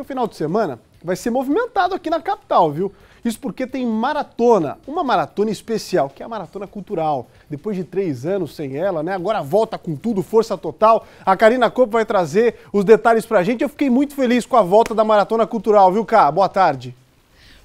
que o final de semana vai ser movimentado aqui na capital, viu? Isso porque tem maratona, uma maratona especial, que é a maratona cultural. Depois de três anos sem ela, né? Agora volta com tudo, força total. A Karina Copo vai trazer os detalhes pra gente. Eu fiquei muito feliz com a volta da maratona cultural, viu, Cá? Boa tarde.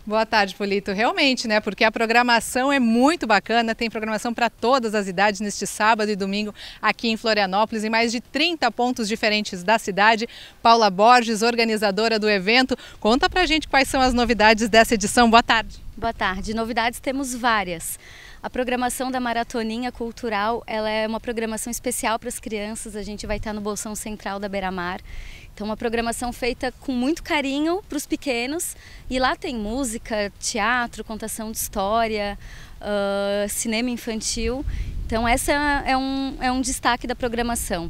Boa tarde, Polito. Realmente, né? Porque a programação é muito bacana, tem programação para todas as idades neste sábado e domingo aqui em Florianópolis, em mais de 30 pontos diferentes da cidade. Paula Borges, organizadora do evento, conta pra gente quais são as novidades dessa edição. Boa tarde. Boa tarde. Novidades temos várias. A programação da Maratoninha Cultural, ela é uma programação especial para as crianças. A gente vai estar no Bolsão Central da Beira-Mar. Então, uma programação feita com muito carinho para os pequenos. E lá tem música, teatro, contação de história, uh, cinema infantil. Então, essa é um, é um destaque da programação.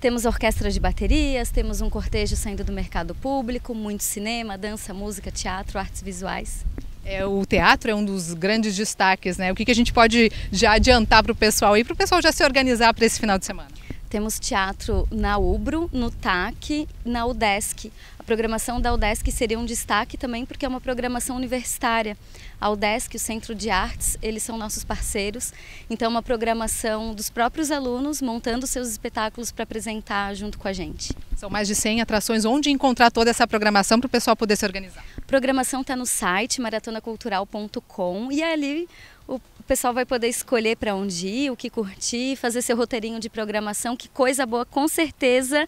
Temos orquestras de baterias, temos um cortejo saindo do mercado público, muito cinema, dança, música, teatro, artes visuais. É, o teatro é um dos grandes destaques, né? O que, que a gente pode já adiantar para o pessoal e para o pessoal já se organizar para esse final de semana? Temos teatro na Ubro, no TAC, na UDESC. A programação da UDESC seria um destaque também porque é uma programação universitária. A UDESC, o Centro de Artes, eles são nossos parceiros. Então, é uma programação dos próprios alunos montando seus espetáculos para apresentar junto com a gente. São mais de 100 atrações. Onde encontrar toda essa programação para o pessoal poder se organizar? programação está no site maratonacultural.com e ali o pessoal vai poder escolher para onde ir, o que curtir, fazer seu roteirinho de programação, que coisa boa, com certeza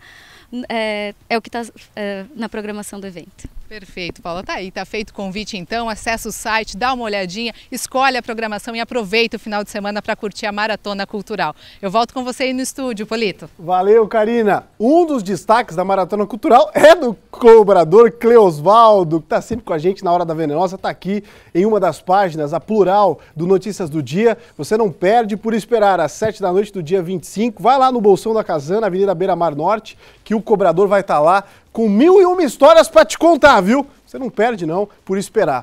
é, é o que está é, na programação do evento. Perfeito, Paula. Tá aí, tá feito o convite então. Acesse o site, dá uma olhadinha, escolhe a programação e aproveita o final de semana para curtir a Maratona Cultural. Eu volto com você aí no estúdio, Polito. Valeu, Karina. Um dos destaques da Maratona Cultural é do cobrador Cleosvaldo, que está sempre com a gente na Hora da Venenosa, está aqui em uma das páginas, a plural do Notícias do Dia. Você não perde por esperar às 7 da noite do dia 25. Vai lá no Bolsão da Casana, Avenida Beira Mar Norte, que o cobrador vai estar tá lá com mil e uma histórias para te contar, viu? Você não perde não por esperar.